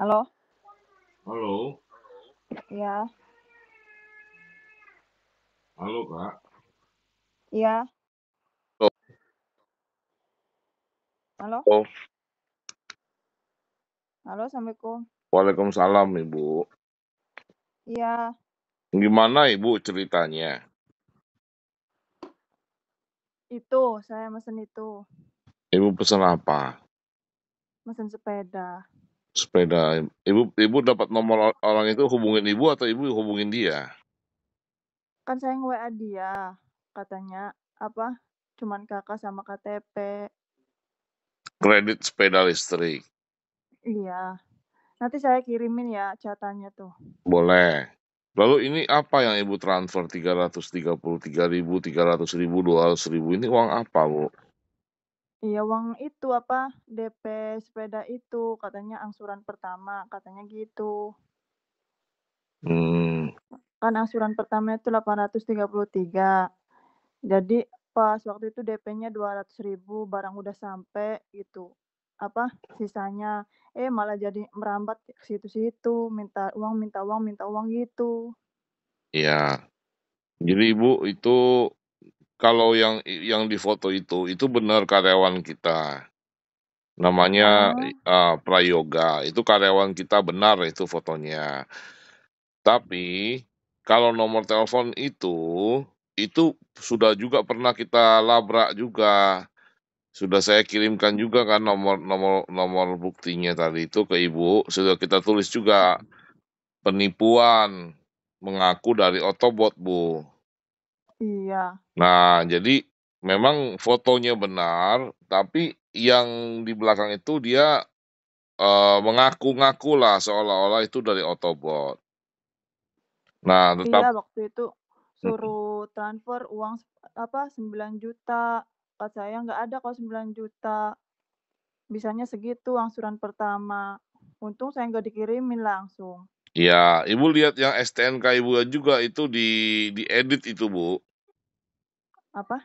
Halo? Halo? Ya. Halo, Kak. Iya. Halo. Halo? Halo, Assalamualaikum. Waalaikumsalam, Ibu. Iya. Gimana, Ibu, ceritanya? Itu, saya mesen itu. Ibu pesan apa? Mesen sepeda. Sepeda. Ibu ibu dapat nomor orang itu hubungin ibu atau ibu hubungin dia? Kan saya nge-WA dia, katanya apa? Cuman kakak sama KTP. Kredit sepeda listrik. Iya. Nanti saya kirimin ya catanya tuh. Boleh. Lalu ini apa yang Ibu transfer tiga tiga ratus puluh tiga ribu, tiga ratus ribu, dua ratus ribu? Ini uang apa, Bu? Iya, uang itu apa, DP sepeda itu, katanya angsuran pertama, katanya gitu. Hmm. Kan angsuran pertamanya itu 833 Jadi pas waktu itu DP-nya 200 ribu barang udah sampai itu apa, sisanya, eh, malah jadi merambat ke situ-situ, minta uang minta uang minta uang gitu. Iya. Jadi Ibu itu kalau yang yang foto itu itu benar karyawan kita namanya oh. uh, Prayoga itu karyawan kita benar itu fotonya tapi kalau nomor telepon itu itu sudah juga pernah kita labrak juga sudah saya kirimkan juga kan nomor nomor nomor buktinya tadi itu ke ibu sudah kita tulis juga penipuan mengaku dari otobot bu Iya. Nah, jadi memang fotonya benar, tapi yang di belakang itu dia, eee, eh, mengaku ngaku lah seolah-olah itu dari Autobot. Nah, iya, tetap. Iya, waktu itu suruh transfer uang apa, sembilan juta Pak saya, "Nggak ada kalau sembilan juta bisanya segitu angsuran pertama." Untung saya nggak dikirimin langsung. Iya, Ibu lihat yang STNK Ibu juga itu di di edit itu, Bu apa?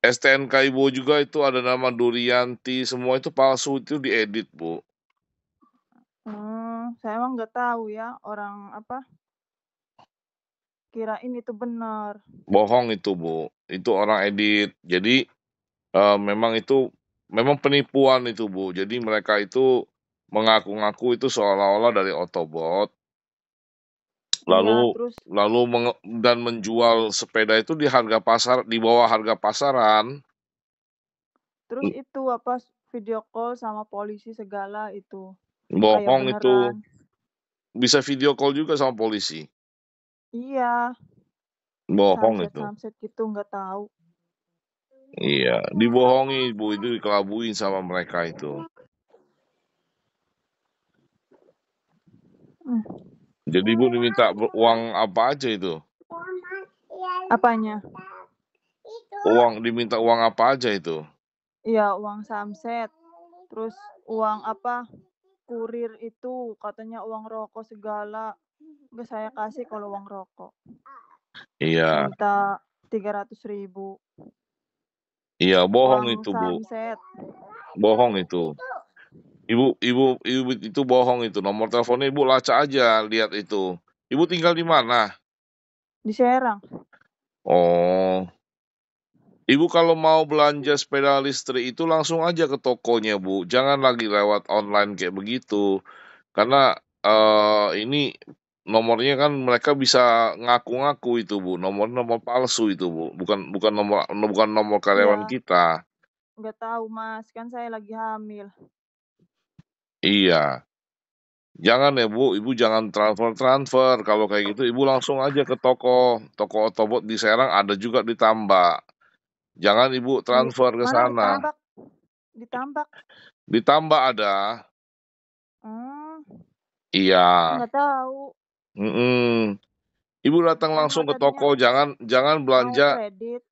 STNK Ibu juga itu ada nama Durianti, semua itu palsu itu diedit, Bu. Hmm, saya emang nggak tahu ya orang apa kira ini itu benar. Bohong itu, Bu. Itu orang edit. Jadi uh, memang itu memang penipuan itu, Bu. Jadi mereka itu mengaku-ngaku itu seolah-olah dari otobot Iya, lalu ya, lalu menge, dan menjual sepeda itu di harga pasar di bawah harga pasaran terus itu apa video call sama polisi segala itu bohong itu bisa video call juga sama polisi iya bohong itu itu gitu nggak tahu iya dibohongi bu itu dikelabuin sama mereka itu hmm. Jadi ibu diminta uang apa aja itu? Apanya? Uang diminta uang apa aja itu? Iya uang samset, terus uang apa kurir itu katanya uang rokok segala. Enggak saya kasih kalau uang rokok. Iya. Minta tiga ratus ribu. Iya bohong uang itu samset. bu. Bohong itu. Ibu, ibu, ibu itu bohong itu. Nomor teleponnya ibu lacak aja, lihat itu. Ibu tinggal di mana? Di Serang. Oh. Ibu kalau mau belanja sepeda listrik itu langsung aja ke tokonya, Bu. Jangan lagi lewat online kayak begitu. Karena uh, ini nomornya kan mereka bisa ngaku-ngaku itu, Bu. Nomor nomor palsu itu, Bu. Bukan bukan nomor bukan nomor karyawan ya. kita. Enggak tahu, Mas. Kan saya lagi hamil. Iya. Jangan ya Bu, Ibu jangan transfer-transfer, kalau kayak gitu Ibu langsung aja ke toko, toko Otobot di Serang ada juga ditambah. Jangan Ibu transfer ke sana. Ditambah. Ditambah Di ada. Hmm. Iya. Nggak tahu. Mm -mm. Ibu datang langsung ke toko, jangan jangan belanja. Kredit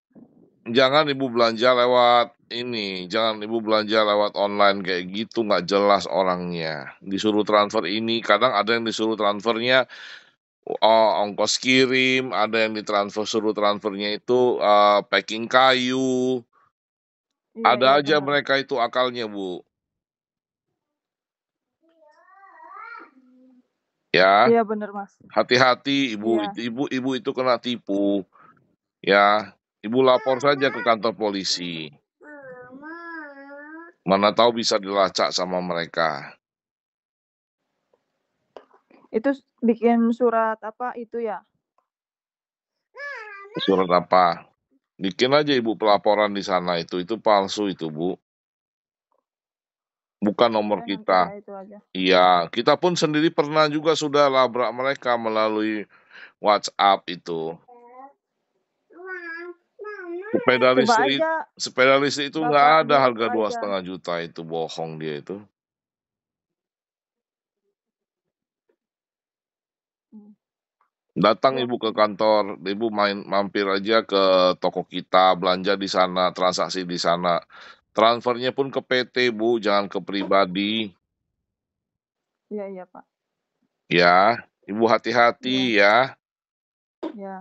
jangan ibu belanja lewat ini, jangan ibu belanja lewat online kayak gitu nggak jelas orangnya. Disuruh transfer ini, kadang ada yang disuruh transfernya oh, ongkos kirim, ada yang ditransfer suruh transfernya itu uh, packing kayu. Yeah. ada aja iya. mereka itu akalnya, Bu. Ya. Iya benar, Mas. Hati-hati ibu, ya. ibu ibu itu kena tipu. Ya, Ibu lapor saja ke kantor polisi. Mana tahu bisa dilacak sama mereka. Itu bikin surat apa itu ya? Surat apa? Bikin aja ibu pelaporan di sana itu. Itu palsu itu bu. Bukan nomor kita. Iya, kita pun sendiri pernah juga sudah labrak mereka melalui WhatsApp itu sepeda listrik aja, sepeda listrik itu nggak ada harga dua setengah juta itu bohong dia itu datang ya. ibu ke kantor ibu main mampir aja ke toko kita belanja di sana transaksi di sana transfernya pun ke PT bu jangan ke pribadi iya iya pak ya ibu hati-hati iya. ya ya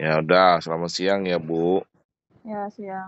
ya, ya udah selamat siang ya bu Yeah, so